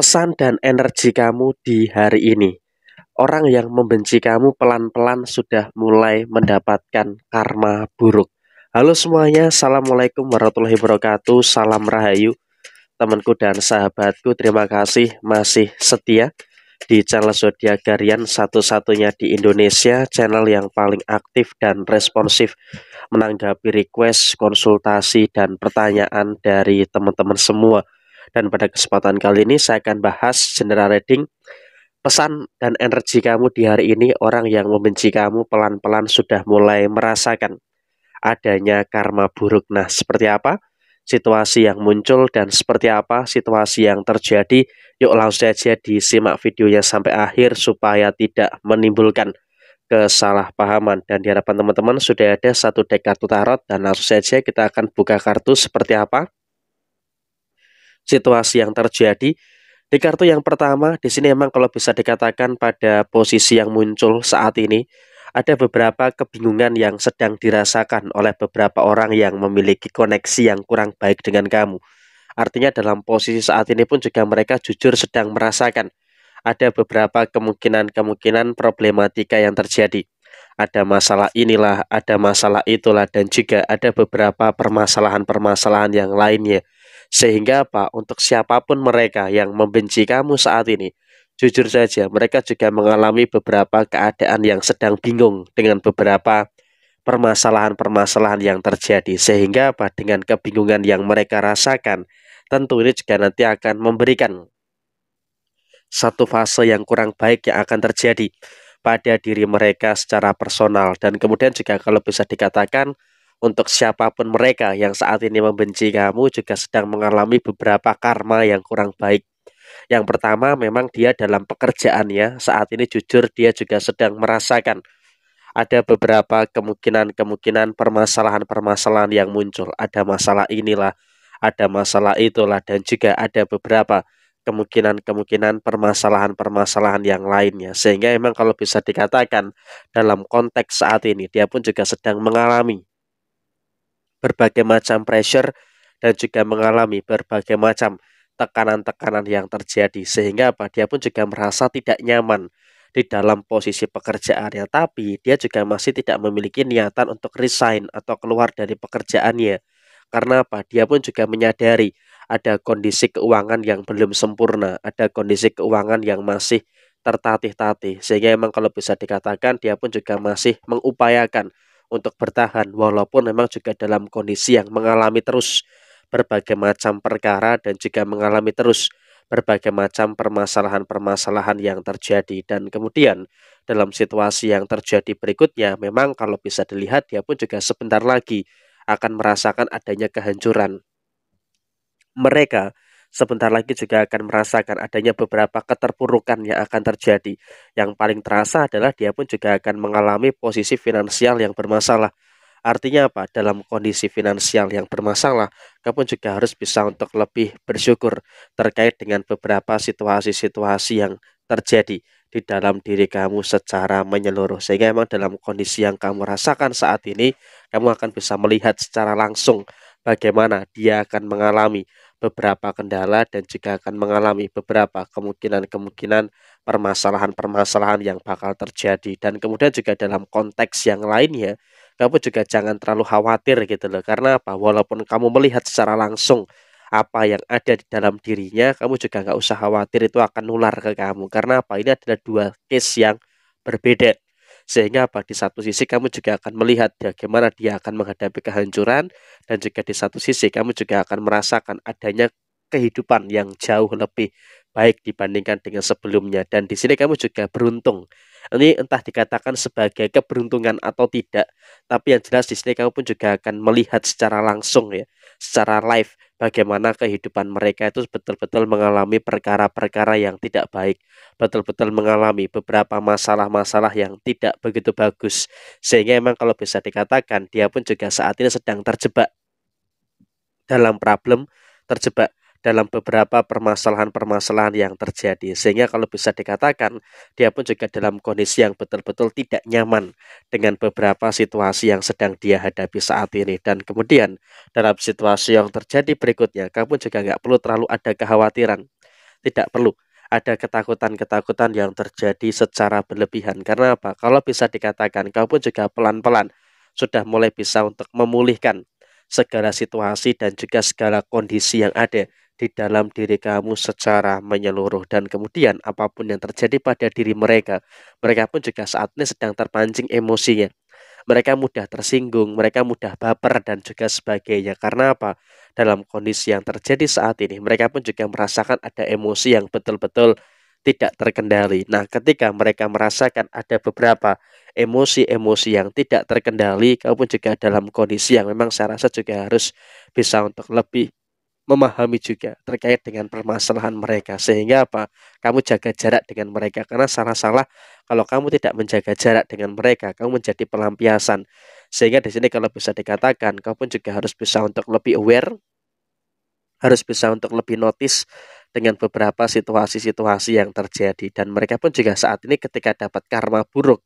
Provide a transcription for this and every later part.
Pesan dan energi kamu di hari ini. Orang yang membenci kamu pelan-pelan sudah mulai mendapatkan karma buruk. Halo semuanya, Assalamualaikum warahmatullahi wabarakatuh, salam rahayu. Temanku dan sahabatku, terima kasih masih setia di channel Zodiac Garian satu-satunya di Indonesia, channel yang paling aktif dan responsif menanggapi request, konsultasi, dan pertanyaan dari teman-teman semua. Dan pada kesempatan kali ini saya akan bahas general reading pesan dan energi kamu di hari ini orang yang membenci kamu pelan-pelan sudah mulai merasakan adanya karma buruk. Nah, seperti apa situasi yang muncul dan seperti apa situasi yang terjadi? Yuk langsung saja disimak videonya sampai akhir supaya tidak menimbulkan kesalahpahaman dan diharapkan teman-teman sudah ada satu deck kartu tarot dan langsung saja kita akan buka kartu seperti apa situasi yang terjadi. Di kartu yang pertama, di sini emang kalau bisa dikatakan pada posisi yang muncul saat ini, ada beberapa kebingungan yang sedang dirasakan oleh beberapa orang yang memiliki koneksi yang kurang baik dengan kamu. Artinya dalam posisi saat ini pun juga mereka jujur sedang merasakan ada beberapa kemungkinan-kemungkinan problematika yang terjadi. Ada masalah inilah, ada masalah itulah, dan juga ada beberapa permasalahan-permasalahan yang lainnya. Sehingga apa? Untuk siapapun mereka yang membenci kamu saat ini, jujur saja mereka juga mengalami beberapa keadaan yang sedang bingung dengan beberapa permasalahan-permasalahan yang terjadi. Sehingga apa? Dengan kebingungan yang mereka rasakan, tentu ini juga nanti akan memberikan satu fase yang kurang baik yang akan terjadi pada diri mereka secara personal dan kemudian juga kalau bisa dikatakan untuk siapapun mereka yang saat ini membenci kamu juga sedang mengalami beberapa karma yang kurang baik. Yang pertama memang dia dalam pekerjaannya saat ini jujur dia juga sedang merasakan ada beberapa kemungkinan-kemungkinan permasalahan-permasalahan yang muncul. Ada masalah inilah, ada masalah itulah, dan juga ada beberapa kemungkinan-kemungkinan permasalahan-permasalahan yang lainnya. Sehingga memang kalau bisa dikatakan dalam konteks saat ini, dia pun juga sedang mengalami berbagai macam pressure dan juga mengalami berbagai macam tekanan-tekanan yang terjadi sehingga apa dia pun juga merasa tidak nyaman di dalam posisi pekerjaannya tapi dia juga masih tidak memiliki niatan untuk resign atau keluar dari pekerjaannya karena apa dia pun juga menyadari ada kondisi keuangan yang belum sempurna ada kondisi keuangan yang masih tertatih-tatih sehingga emang kalau bisa dikatakan dia pun juga masih mengupayakan untuk bertahan walaupun memang juga dalam kondisi yang mengalami terus berbagai macam perkara dan juga mengalami terus berbagai macam permasalahan-permasalahan yang terjadi dan kemudian dalam situasi yang terjadi berikutnya memang kalau bisa dilihat dia pun juga sebentar lagi akan merasakan adanya kehancuran mereka sebentar lagi juga akan merasakan adanya beberapa keterpurukan yang akan terjadi. Yang paling terasa adalah dia pun juga akan mengalami posisi finansial yang bermasalah. Artinya apa? Dalam kondisi finansial yang bermasalah, kamu juga harus bisa untuk lebih bersyukur terkait dengan beberapa situasi-situasi yang terjadi di dalam diri kamu secara menyeluruh sehingga memang dalam kondisi yang kamu rasakan saat ini kamu akan bisa melihat secara langsung bagaimana dia akan mengalami beberapa kendala dan juga akan mengalami beberapa kemungkinan-kemungkinan permasalahan-permasalahan yang bakal terjadi dan kemudian juga dalam konteks yang lainnya kamu juga jangan terlalu khawatir gitu loh karena apa walaupun kamu melihat secara langsung apa yang ada di dalam dirinya kamu juga nggak usah khawatir itu akan nular ke kamu karena apa ini adalah dua case yang berbeda sehingga apa? Di satu sisi kamu juga akan melihat bagaimana dia akan menghadapi kehancuran dan juga di satu sisi kamu juga akan merasakan adanya kehidupan yang jauh lebih baik dibandingkan dengan sebelumnya dan di sini kamu juga beruntung. Ini entah dikatakan sebagai keberuntungan atau tidak, tapi yang jelas di sini kamu pun juga akan melihat secara langsung ya, secara live bagaimana kehidupan mereka itu betul-betul mengalami perkara-perkara yang tidak baik, betul-betul mengalami beberapa masalah-masalah yang tidak begitu bagus, sehingga emang kalau bisa dikatakan dia pun juga saat ini sedang terjebak dalam problem, terjebak dalam beberapa permasalahan-permasalahan yang terjadi. Sehingga kalau bisa dikatakan, dia pun juga dalam kondisi yang betul-betul tidak nyaman dengan beberapa situasi yang sedang dia hadapi saat ini. Dan kemudian dalam situasi yang terjadi berikutnya, kamu pun juga nggak perlu terlalu ada kekhawatiran. Tidak perlu ada ketakutan-ketakutan yang terjadi secara berlebihan. Karena apa? Kalau bisa dikatakan, kamu pun juga pelan-pelan sudah mulai bisa untuk memulihkan segala situasi dan juga segala kondisi yang ada di dalam diri kamu secara menyeluruh dan kemudian apapun yang terjadi pada diri mereka, mereka pun juga saat ini sedang terpancing emosinya. Mereka mudah tersinggung, mereka mudah baper dan juga sebagainya. Karena apa? Dalam kondisi yang terjadi saat ini, mereka pun juga merasakan ada emosi yang betul-betul tidak terkendali. Nah, ketika mereka merasakan ada beberapa emosi-emosi yang tidak terkendali, kamu juga dalam kondisi yang memang saya rasa juga harus bisa untuk lebih memahami juga terkait dengan permasalahan mereka sehingga apa kamu jaga jarak dengan mereka karena salah-salah kalau kamu tidak menjaga jarak dengan mereka kamu menjadi pelampiasan sehingga di sini kalau bisa dikatakan kau pun juga harus bisa untuk lebih aware harus bisa untuk lebih notice dengan beberapa situasi-situasi yang terjadi dan mereka pun juga saat ini ketika dapat karma buruk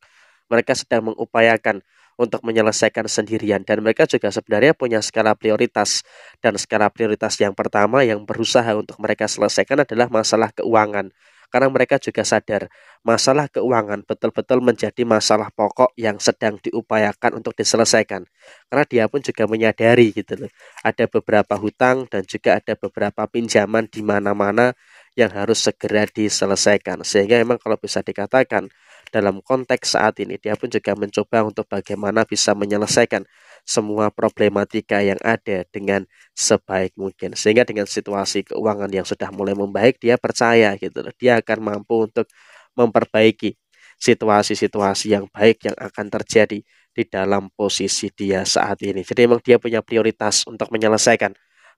mereka sedang mengupayakan untuk menyelesaikan sendirian dan mereka juga sebenarnya punya skala prioritas dan skala prioritas yang pertama yang berusaha untuk mereka selesaikan adalah masalah keuangan karena mereka juga sadar masalah keuangan betul-betul menjadi masalah pokok yang sedang diupayakan untuk diselesaikan. Karena dia pun juga menyadari gitu loh. Ada beberapa hutang dan juga ada beberapa pinjaman di mana-mana yang harus segera diselesaikan. Sehingga memang kalau bisa dikatakan dalam konteks saat ini dia pun juga mencoba untuk bagaimana bisa menyelesaikan semua problematika yang ada dengan sebaik mungkin sehingga dengan situasi keuangan yang sudah mulai membaik dia percaya gitu loh dia akan mampu untuk memperbaiki situasi-situasi yang baik yang akan terjadi di dalam posisi dia saat ini jadi memang dia punya prioritas untuk menyelesaikan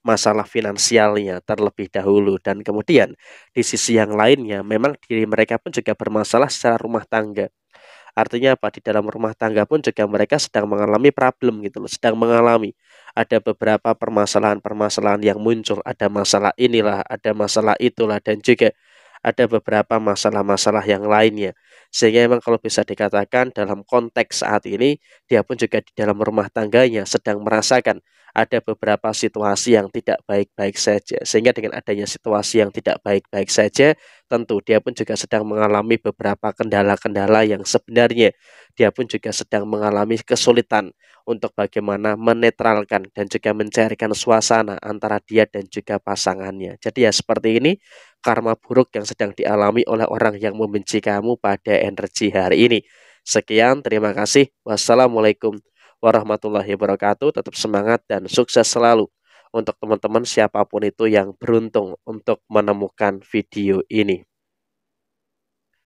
masalah finansialnya terlebih dahulu dan kemudian di sisi yang lainnya memang diri mereka pun juga bermasalah secara rumah tangga. Artinya apa? Di dalam rumah tangga pun juga mereka sedang mengalami problem gitu loh, sedang mengalami ada beberapa permasalahan-permasalahan yang muncul, ada masalah inilah, ada masalah itulah dan juga ada beberapa masalah-masalah yang lainnya. Sehingga memang kalau bisa dikatakan dalam konteks saat ini dia pun juga di dalam rumah tangganya sedang merasakan ada beberapa situasi yang tidak baik-baik saja. Sehingga dengan adanya situasi yang tidak baik-baik saja, tentu dia pun juga sedang mengalami beberapa kendala-kendala yang sebenarnya dia pun juga sedang mengalami kesulitan untuk bagaimana menetralkan dan juga mencairkan suasana antara dia dan juga pasangannya. Jadi ya seperti ini karma buruk yang sedang dialami oleh orang yang membenci kamu pada energi hari ini. Sekian, terima kasih. Wassalamualaikum warahmatullahi wabarakatuh. Tetap semangat dan sukses selalu untuk teman-teman siapapun itu yang beruntung untuk menemukan video ini.